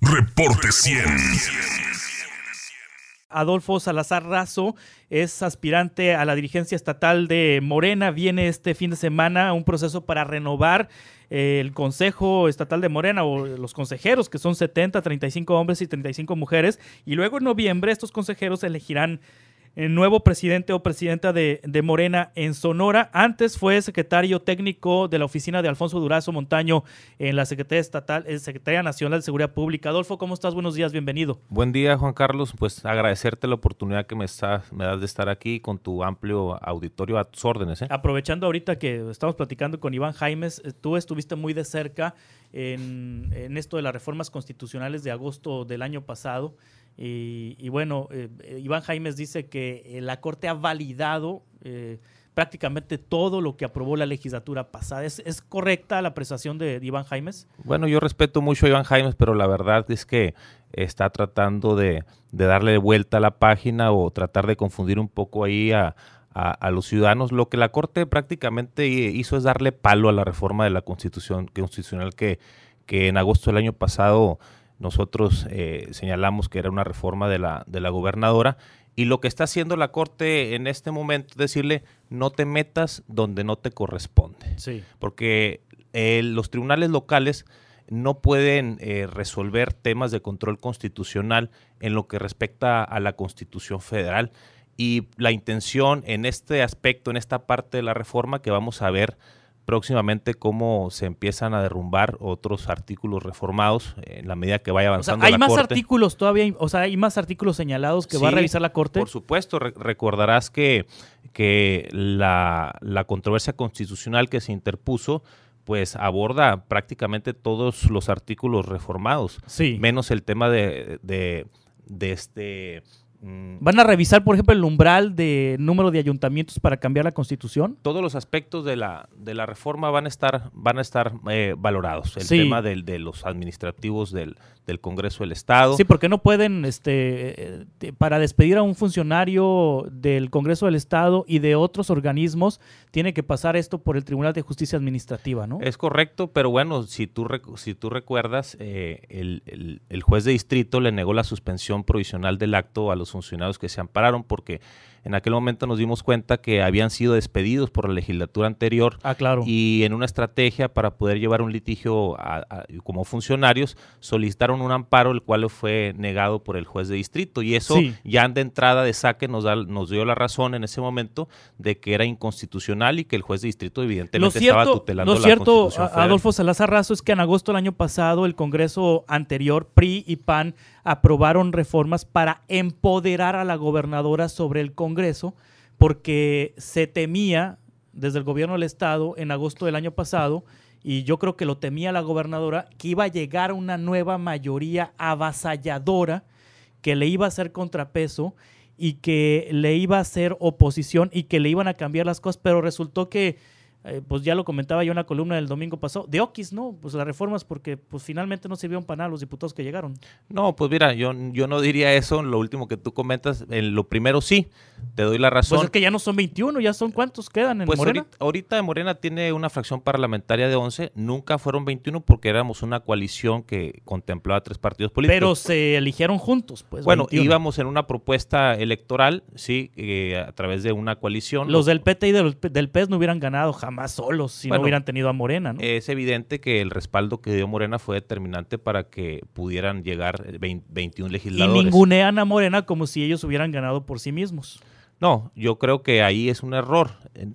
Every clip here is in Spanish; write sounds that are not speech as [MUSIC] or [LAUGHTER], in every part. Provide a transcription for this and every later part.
Reporte 100. Adolfo Salazar Razo es aspirante a la dirigencia estatal de Morena. Viene este fin de semana un proceso para renovar eh, el Consejo Estatal de Morena o los consejeros, que son 70, 35 hombres y 35 mujeres. Y luego en noviembre estos consejeros elegirán el nuevo presidente o presidenta de, Morena en Sonora. Antes fue secretario técnico de la oficina de Alfonso Durazo Montaño en la Secretaría Estatal, en eh, Secretaría Nacional de Seguridad Pública. Adolfo, ¿cómo estás? Buenos días, bienvenido. Buen día, Juan Carlos. Pues agradecerte la oportunidad que me, estás me das de estar aquí con tu amplio auditorio a tus órdenes. ¿eh? Aprovechando ahorita que estamos platicando con Iván Jaimes, eh, tú estuviste muy de cerca en esto de las reformas constitucionales de agosto del año pasado. Y, bueno, eh, eh, Iván Jaimes dice que eh, la Corte ha validado prácticamente todo lo que aprobó la legislatura pasada. ¿Es, correcta la apreciación de Iván Jaimes? Bueno, yo respeto mucho a Iván Jaimes, pero la verdad es que está tratando de, darle vuelta a la página o tratar de confundir un poco ahí a, los ciudadanos. Lo que la Corte prácticamente hizo es darle palo a la reforma de la Constitución constitucional que en agosto del año pasado nosotros eh, señalamos que era una reforma de la, gobernadora. Y lo que está haciendo la Corte en este momento es decirle, no te metas donde no te corresponde. Porque eh, los tribunales locales no pueden eh, resolver temas de control constitucional en lo que respecta a la Constitución federal. Y la intención en este aspecto, en esta parte de la reforma que vamos a ver próximamente cómo se empiezan a derrumbar otros artículos reformados en la medida que vaya avanzando. hay más artículos todavía, o sea, hay más artículos señalados que va a revisar la Corte. Por supuesto, recordarás que, que la, controversia constitucional que se interpuso pues aborda prácticamente todos los artículos reformados, sí. menos el tema de, de este Mm. ¿Van a revisar, por ejemplo, el umbral de número de ayuntamientos para cambiar la constitución? Todos los aspectos de la, de la reforma van a estar, van a estar eh, valorados. El tema de los administrativos del, del Congreso del Estado. Sí, porque no pueden, este, eh, eh, para despedir a un funcionario del Congreso del Estado y de otros organismos, tiene que pasar esto por el Tribunal de Justicia Administrativa, ¿no? Es correcto, pero bueno, si tú, si tú recuerdas, eh, el, juez de distrito le negó la suspensión provisional del acto a los funcionarios que se ampararon porque en aquel momento nos dimos cuenta que habían sido despedidos por la legislatura anterior. Ah, claro. Y en una estrategia para poder llevar un litigio como funcionarios, solicitaron un amparo, el cual fue negado por el juez de distrito. Y eso ya de entrada de saque nos, da, nos dio la razón en ese momento de que era inconstitucional y que el juez de distrito evidentemente estaba tutelando lo la cierto, Lo cierto Adolfo Salazar Razo, es que en agosto del año pasado el Congreso anterior, PRI y PAN, aprobaron reformas para empoderar a la gobernadora sobre el Congreso porque se temía desde el gobierno del Estado en agosto del año pasado y yo creo que lo temía la gobernadora, que iba a llegar una nueva mayoría avasalladora que le iba a hacer contrapeso y que le iba a hacer oposición y que le iban a cambiar las cosas, pero resultó que eh, pues ya lo comentaba yo en la columna del domingo pasado, de Oquis, ¿no? Pues las reformas porque pues finalmente no sirvieron para nada los diputados que llegaron. No, pues mira, yo, yo no diría eso, en lo último que tú comentas, en lo primero sí, te doy la pues razón. Pues es que ya no son 21, ya son cuántos quedan en pues Morena. Ahorita, ahorita Morena tiene una fracción parlamentaria de 11, nunca fueron 21 porque éramos una coalición que contemplaba tres partidos políticos. Pero se eligieron juntos, pues. Bueno, íbamos en una propuesta electoral, sí, eh, a través de una coalición. Los del PT y del, del PES no hubieran ganado, jamás más solos si no hubieran tenido a Morena. Es evidente que el respaldo que dio Morena fue determinante para que pudieran llegar 21 eh, legisladores. Y ningunean a Morena como si ellos hubieran ganado por sí mismos. No, yo creo que ahí es un error.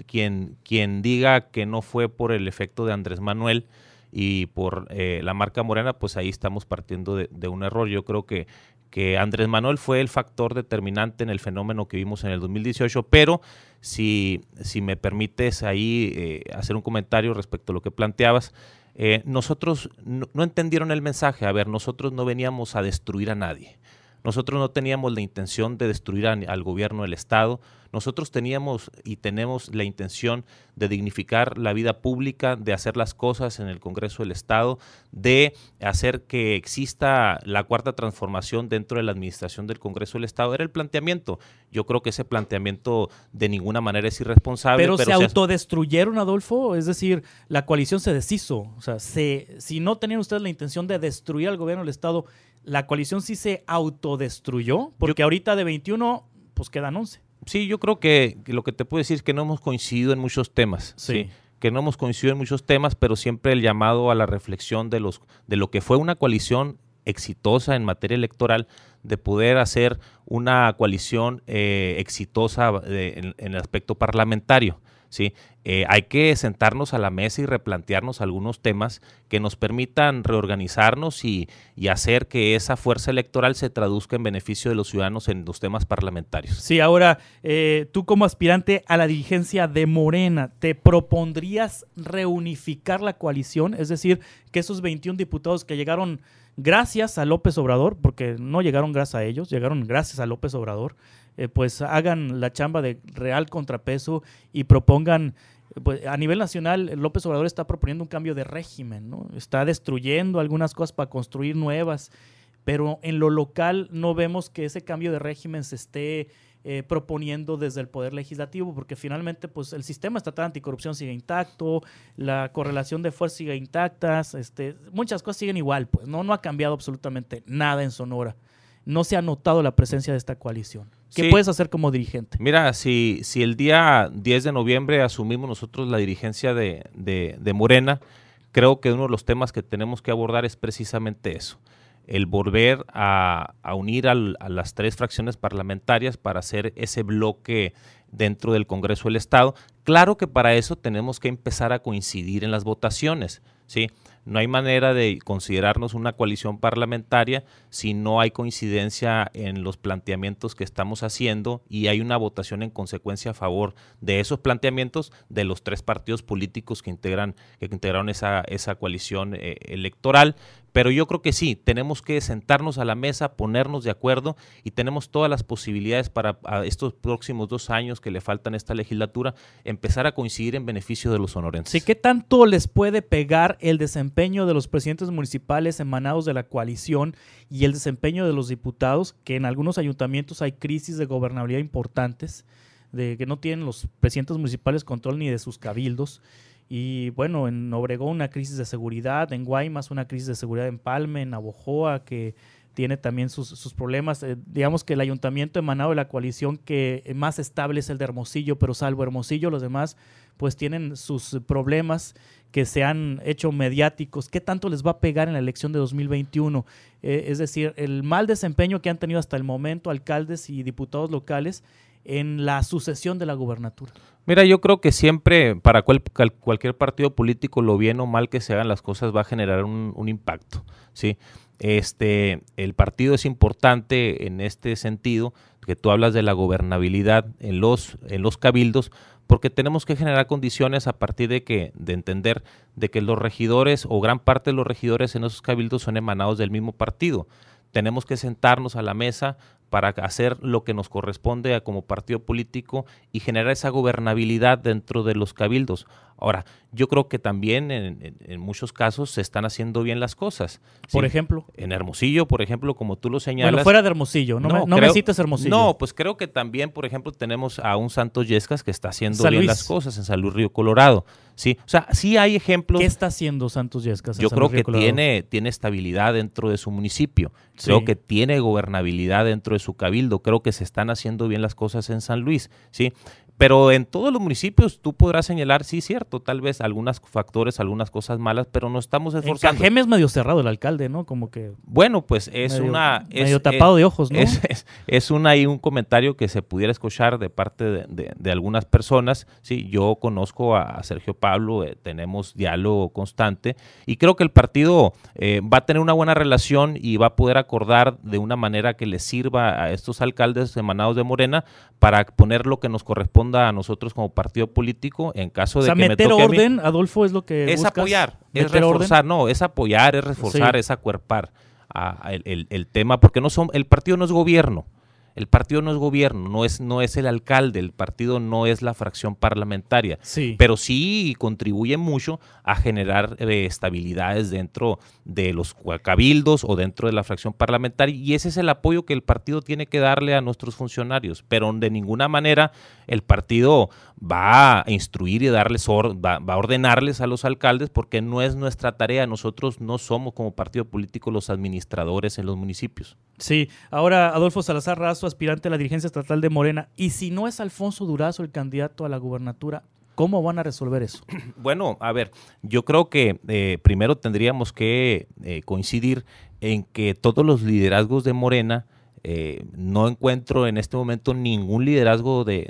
Quien, quien diga que no fue por el efecto de Andrés Manuel y por eh, la marca Morena, pues ahí estamos partiendo de, un error. Yo creo que que Andrés Manuel fue el factor determinante en el fenómeno que vimos en el 2018, pero si, me permites ahí eh, hacer un comentario respecto a lo que planteabas, eh, nosotros no, entendieron el mensaje, a ver, nosotros no veníamos a destruir a nadie, nosotros no teníamos la intención de destruir al gobierno del Estado, nosotros teníamos y tenemos la intención de dignificar la vida pública, de hacer las cosas en el Congreso del Estado, de hacer que exista la cuarta transformación dentro de la administración del Congreso del Estado. Era el planteamiento. Yo creo que ese planteamiento de ninguna manera es irresponsable. Pero, se, autodestruyeron, Adolfo. Es decir, la coalición se deshizo. O sea, se, si no tenían ustedes la intención de destruir al gobierno del Estado, la coalición sí se autodestruyó, porque ahorita de 21, pues quedan 11 sí, yo creo que, lo que te puedo decir es que no hemos coincidido en muchos temas. Sí. Que no hemos coincidido en muchos temas, pero siempre el llamado a la reflexión de, los, de lo que fue una coalición exitosa en materia electoral, de poder hacer una coalición eh, exitosa eh, en, el aspecto parlamentario. ¿sí? Eh, hay que sentarnos a la mesa y replantearnos algunos temas que nos permitan reorganizarnos y, hacer que esa fuerza electoral se traduzca en beneficio de los ciudadanos en los temas parlamentarios. Sí, ahora, eh, tú como aspirante a la dirigencia de Morena, ¿te propondrías reunificar la coalición? Es decir, que esos 21 diputados que llegaron gracias a López Obrador, porque no llegaron gracias a ellos, llegaron gracias a López Obrador, eh, pues hagan la chamba de real contrapeso y propongan pues, a nivel nacional, López Obrador está proponiendo un cambio de régimen, está destruyendo algunas cosas para construir nuevas, pero en lo local no vemos que ese cambio de régimen se esté eh, proponiendo desde el Poder Legislativo, porque finalmente pues, el sistema estatal anticorrupción sigue intacto, la correlación de fuerzas sigue intacta, este, muchas cosas siguen igual, pues no, no ha cambiado absolutamente nada en Sonora no se ha notado la presencia de esta coalición. ¿Qué puedes hacer como dirigente? Mira, si, si el día 10 de noviembre asumimos nosotros la dirigencia de, Morena, creo que uno de los temas que tenemos que abordar es precisamente eso, el volver a, unir a las tres fracciones parlamentarias para hacer ese bloque dentro del Congreso del Estado. Claro que para eso tenemos que empezar a coincidir en las votaciones, ¿sí? No hay manera de considerarnos una coalición parlamentaria si no hay coincidencia en los planteamientos que estamos haciendo y hay una votación en consecuencia a favor de esos planteamientos de los tres partidos políticos que integran que integraron esa, esa coalición eh, electoral. Pero yo creo que sí, tenemos que sentarnos a la mesa, ponernos de acuerdo y tenemos todas las posibilidades para estos próximos dos años que le faltan esta legislatura empezar a coincidir en beneficio de los sonorenses. ¿qué tanto les puede pegar el desempeño de los presidentes municipales emanados de la coalición y el desempeño de los diputados, que en algunos ayuntamientos hay crisis de gobernabilidad importantes, de que no tienen los presidentes municipales control ni de sus cabildos? Y bueno, en Obregón una crisis de seguridad, en Guaymas una crisis de seguridad en Palme, en Abojoa, que tiene también sus, problemas. Eh, digamos que el ayuntamiento emanado de la coalición que más estable es el de Hermosillo, pero salvo Hermosillo, los demás pues tienen sus problemas que se han hecho mediáticos. ¿Qué tanto les va a pegar en la elección de 2021? Eh, es decir, el mal desempeño que han tenido hasta el momento alcaldes y diputados locales en la sucesión de la gubernatura? Mira, yo creo que siempre para cualquier partido político, lo bien o mal que se hagan las cosas, va a generar un, impacto. ¿sí? Este, el partido es importante en este sentido, que tú hablas de la gobernabilidad en los, en los cabildos, porque tenemos que generar condiciones a partir de que de entender de que los regidores o gran parte de los regidores en esos cabildos son emanados del mismo partido. Tenemos que sentarnos a la mesa para hacer lo que nos corresponde como partido político y generar esa gobernabilidad dentro de los cabildos. Ahora, yo creo que también en, muchos casos se están haciendo bien las cosas. Por ejemplo. En Hermosillo, por ejemplo, como tú lo señalas. Bueno, fuera de Hermosillo, no, no, Hermosillo. No, pues creo que también, por ejemplo, tenemos a un Santos Yescas que está haciendo bien las cosas en San Río Colorado. Sí, o sea, sí hay ejemplos. ¿Qué está haciendo Santos Yescas? yo creo que tiene, tiene estabilidad dentro de su municipio. Creo que tiene gobernabilidad dentro de su cabildo. Creo que se están haciendo bien las cosas en San Luis, ¿sí? Pero en todos los municipios tú podrás señalar, sí, cierto, tal vez algunos factores, algunas cosas malas, pero no estamos esforzando. En Cajeme es medio cerrado el alcalde, ¿no? Como que. Bueno, pues es una. medio tapado de ojos, ¿no? Es, un comentario que se pudiera escuchar de parte de, algunas personas. Sí, yo conozco a, Sergio Pablo, eh, tenemos diálogo constante y creo que el partido eh, va a tener una buena relación y va a poder acordar de una manera que le sirva a estos alcaldes emanados de Morena para poner lo que nos corresponde a nosotros como partido político en caso de meter orden, Adolfo, es lo que es apoyar, es reforzar, no, es apoyar, es reforzar, es acuerpar el, el, el, tema, porque no son, el partido no es gobierno. El partido no es gobierno, no es, no es el alcalde, el partido no es la fracción parlamentaria, sí. pero sí contribuye mucho a generar eh, estabilidades dentro de los cabildos o dentro de la fracción parlamentaria y ese es el apoyo que el partido tiene que darle a nuestros funcionarios, pero de ninguna manera el partido va a instruir y darles va, a ordenarles a los alcaldes porque no es nuestra tarea, nosotros no somos como partido político los administradores en los municipios. Sí, ahora Adolfo Salazar aspirante a la dirigencia estatal de Morena, y si no es Alfonso Durazo el candidato a la gubernatura, ¿cómo van a resolver eso? [CLEARS THROAT] Bueno, a ver, yo creo que eh, primero tendríamos que eh, coincidir en que todos los liderazgos de Morena, eh, no encuentro en este momento ningún liderazgo de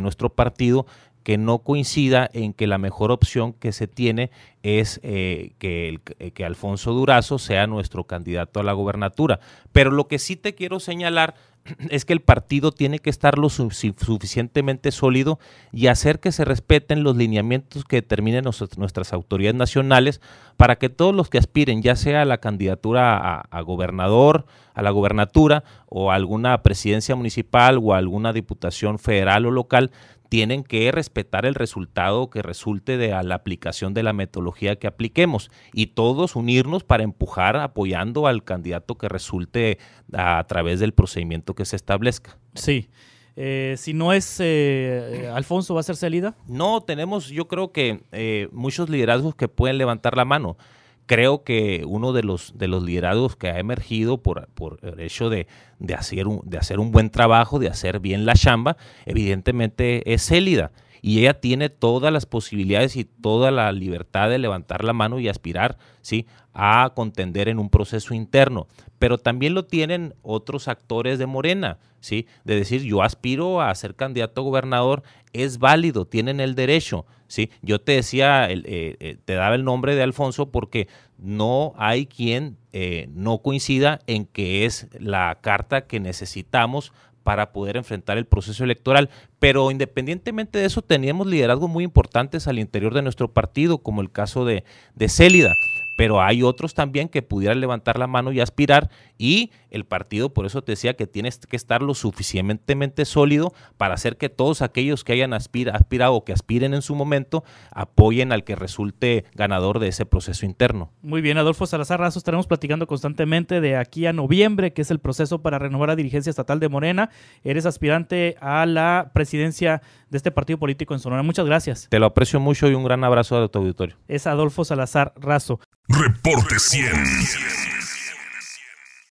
nuestro partido que no coincida en que la mejor opción que se tiene es eh, eh, que, Alfonso Durazo sea nuestro candidato a la gobernatura. Pero lo que sí te quiero señalar [CLEARS THROAT] es que el partido tiene que estar lo suficientemente sólido y hacer que se respeten los lineamientos que determinen nuestras autoridades nacionales para que todos los que aspiren, ya sea a la candidatura a, a gobernador, a la gobernatura o a alguna presidencia municipal o a alguna diputación federal o local, tienen que respetar el resultado que resulte de la aplicación de la metodología que apliquemos y todos unirnos para empujar apoyando al candidato que resulte a, través del procedimiento que se establezca. Sí. Eh, si no es eh, eh, Alfonso, ¿va a ser salida? No, tenemos yo creo que muchos liderazgos que pueden levantar la mano creo que uno de los, de los liderazgos que ha emergido por, por el hecho de, de, hacer un, de hacer un buen trabajo, de hacer bien la chamba, evidentemente es Célida y ella tiene todas las posibilidades y toda la libertad de levantar la mano y aspirar ¿sí? a contender en un proceso interno. Pero también lo tienen otros actores de Morena, ¿sí? de decir yo aspiro a ser candidato a gobernador, es válido, tienen el derecho. ¿sí? Yo te decía, eh, eh, te daba el nombre de Alfonso porque no hay quien eh, no coincida en que es la carta que necesitamos para poder enfrentar el proceso electoral. Pero independientemente de eso, teníamos liderazgos muy importantes al interior de nuestro partido, como el caso de, de Célida pero hay otros también que pudieran levantar la mano y aspirar y el partido, por eso te decía que tienes que estar lo suficientemente sólido para hacer que todos aquellos que hayan aspirado o que aspiren en su momento apoyen al que resulte ganador de ese proceso interno. Muy bien, Adolfo Salazar Razo, estaremos platicando constantemente de aquí a noviembre, que es el proceso para renovar la dirigencia estatal de Morena. Eres aspirante a la presidencia de este partido político en Sonora. Muchas gracias. Te lo aprecio mucho y un gran abrazo a tu auditorio. Es Adolfo Salazar Razo. Reporte 100.